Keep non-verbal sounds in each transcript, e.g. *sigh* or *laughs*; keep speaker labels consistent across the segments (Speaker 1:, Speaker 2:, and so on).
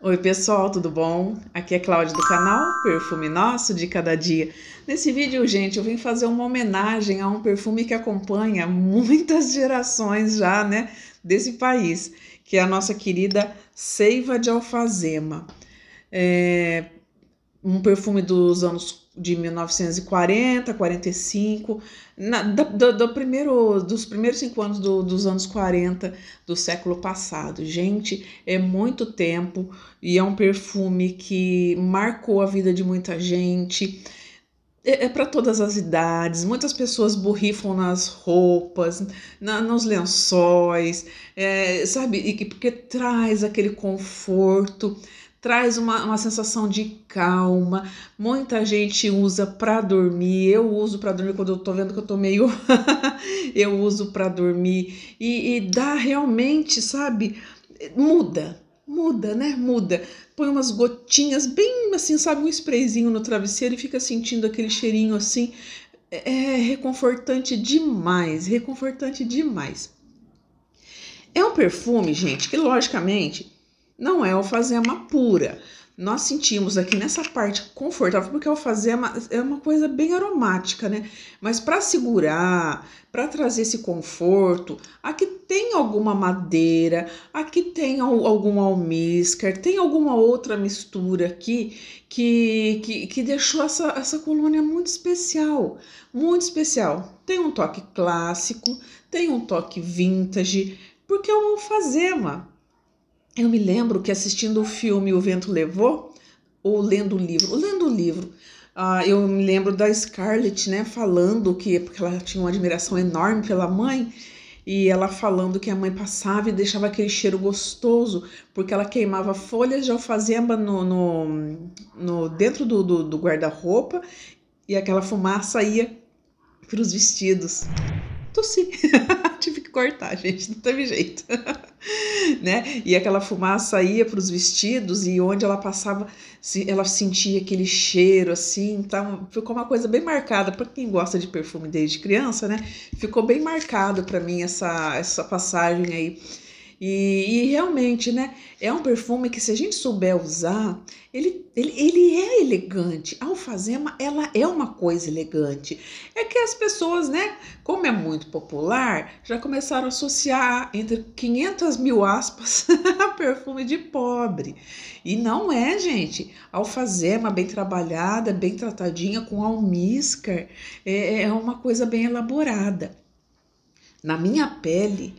Speaker 1: Oi, pessoal, tudo bom? Aqui é Cláudia do canal Perfume Nosso de Cada Dia. Nesse vídeo, gente, eu vim fazer uma homenagem a um perfume que acompanha muitas *laughs* gerações já, né, desse país, que é a nossa querida Seiva de Alfazema. É um perfume dos anos de 1940, 45, na, do, do, do primeiro, dos primeiros cinco anos do, dos anos 40 do século passado. Gente, é muito tempo e é um perfume que marcou a vida de muita gente. É, é para todas as idades, muitas pessoas borrifam nas roupas, na, nos lençóis, é, sabe? E, porque traz aquele conforto, traz uma, uma sensação de calma. Muita gente usa para dormir. Eu uso para dormir quando eu tô vendo que eu tô meio. *laughs* eu uso para dormir. E, e dá realmente, sabe? Muda, muda, né? Muda. Põe umas gotinhas, bem assim, sabe? Um sprayzinho no travesseiro e fica sentindo aquele cheirinho assim. É, é reconfortante demais, reconfortante demais. É um perfume, gente, que logicamente não é alfazema pura. Nós sentimos aqui nessa parte confortável, porque o alfazema é, é uma coisa bem aromática, né? Mas para segurar, para trazer esse conforto, aqui tem alguma madeira, aqui tem algum almíscar, tem alguma outra mistura aqui que, que, que deixou essa, essa colônia muito especial, muito especial. Tem um toque clássico, tem um toque vintage, porque é um alfazema, eu me lembro que assistindo o filme O Vento Levou, ou lendo o livro, lendo o livro, ah, eu me lembro da Scarlett, né, falando que, porque ela tinha uma admiração enorme pela mãe, e ela falando que a mãe passava e deixava aquele cheiro gostoso, porque ela queimava folhas de alfazema no, no, no dentro do, do, do guarda-roupa, e aquela fumaça ia para os vestidos. Tossi. *laughs* Tive que cortar, gente, não teve jeito. *laughs* né? E aquela fumaça ia para os vestidos e onde ela passava, ela sentia aquele cheiro assim, então ficou uma coisa bem marcada para quem gosta de perfume desde criança, né? Ficou bem marcado para mim essa essa passagem aí e, e, realmente, né? É um perfume que, se a gente souber usar, ele, ele, ele é elegante. A alfazema, é ela é uma coisa elegante. É que as pessoas, né? Como é muito popular, já começaram a associar entre 500 mil aspas *laughs* a perfume de pobre. E não é, gente. A alfazema é bem trabalhada, bem tratadinha, com almíscar, é, é uma coisa bem elaborada. Na minha pele,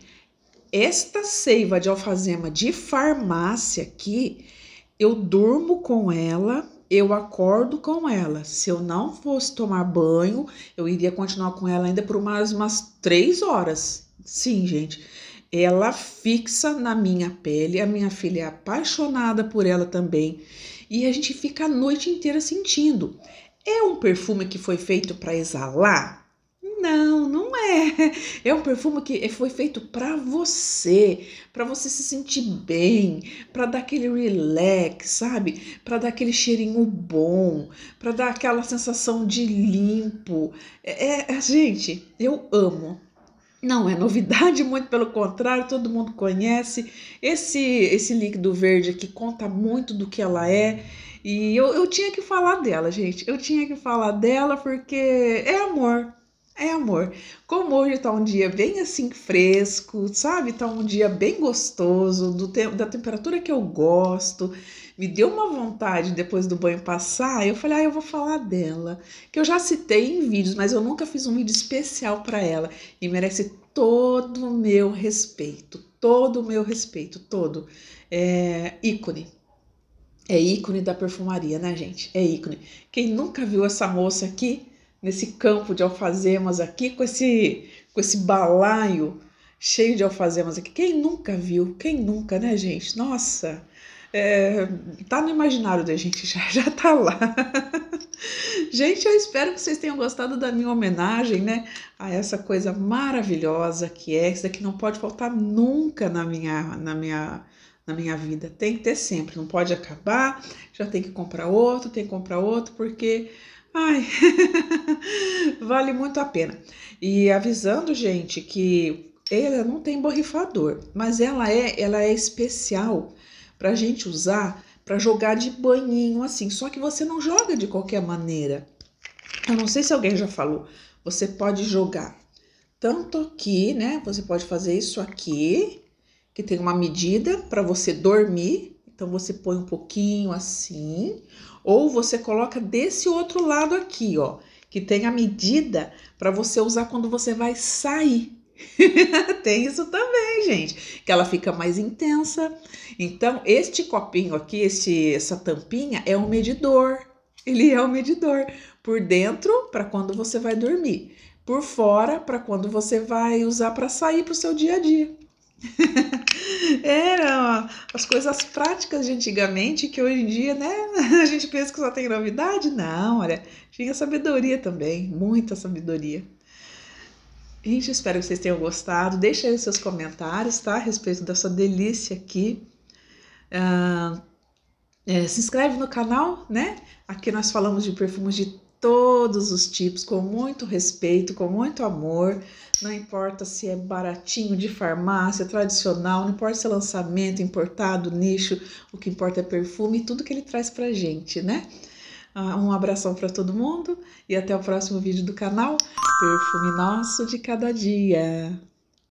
Speaker 1: esta seiva de alfazema de farmácia aqui, eu durmo com ela, eu acordo com ela. Se eu não fosse tomar banho, eu iria continuar com ela ainda por umas, umas três horas. Sim, gente. Ela fixa na minha pele, a minha filha é apaixonada por ela também. E a gente fica a noite inteira sentindo. É um perfume que foi feito para exalar? Não, não é. É um perfume que foi feito para você, para você se sentir bem, para dar aquele relax, sabe? Para dar aquele cheirinho bom, para dar aquela sensação de limpo. É, é, é, gente, eu amo. Não é novidade, *laughs* muito pelo contrário, todo mundo conhece. Esse esse líquido verde aqui conta muito do que ela é. E eu, eu tinha que falar dela, gente. Eu tinha que falar dela porque é amor. É, amor, como hoje tá um dia bem assim fresco, sabe? Tá um dia bem gostoso, do te da temperatura que eu gosto. Me deu uma vontade depois do banho passar, eu falei, ah, eu vou falar dela, que eu já citei em vídeos, mas eu nunca fiz um vídeo especial para ela e merece todo o meu respeito, todo o meu respeito, todo. É ícone, é ícone da perfumaria, né, gente? É ícone. Quem nunca viu essa moça aqui nesse campo de alfazemas aqui, com esse, com esse balaio cheio de alfazemas aqui. Quem nunca viu? Quem nunca, né, gente? Nossa, é, tá no imaginário da gente, *laughs* já, já tá lá. gente, eu espero que vocês tenham gostado da minha homenagem, né, a essa coisa maravilhosa que é, isso daqui não pode faltar nunca na minha, na minha na minha vida. Tem que ter sempre, não pode acabar, já tem que comprar outro, tem que comprar outro, porque Ai, *laughs* vale muito a pena. E avisando, gente, que ela não tem borrifador, mas ela é, ela é especial para a gente usar para jogar de banhinho assim. Só que você não joga de qualquer maneira. Eu não sei se alguém já falou. Você pode jogar tanto aqui, né? Você pode fazer isso aqui, que tem uma medida para você dormir então você põe um pouquinho assim, ou você coloca desse outro lado aqui, ó, que tem a medida para você usar quando você vai sair. *laughs* tem isso também, gente, que ela fica mais intensa. Então, este copinho aqui, este, essa tampinha é um medidor. Ele é um medidor por dentro para quando você vai dormir, por fora para quando você vai usar para sair para o seu dia a dia. Eram *laughs* é, as coisas práticas de antigamente que hoje em dia, né? *laughs* A gente pensa que só tem novidade. Não, olha, tinha sabedoria também, muita sabedoria. Gente, espero que vocês tenham gostado. Deixa aí seus comentários, tá? A respeito dessa delícia aqui. Ah, é, se inscreve no canal, né? Aqui nós falamos de perfumes de todos os tipos, com muito respeito, com muito amor. Não importa se é baratinho de farmácia, tradicional, não importa se é lançamento, importado, nicho, o que importa é perfume e tudo que ele traz pra gente, né? Ah, um abração para todo mundo e até o próximo vídeo do canal Perfume Nosso de Cada Dia.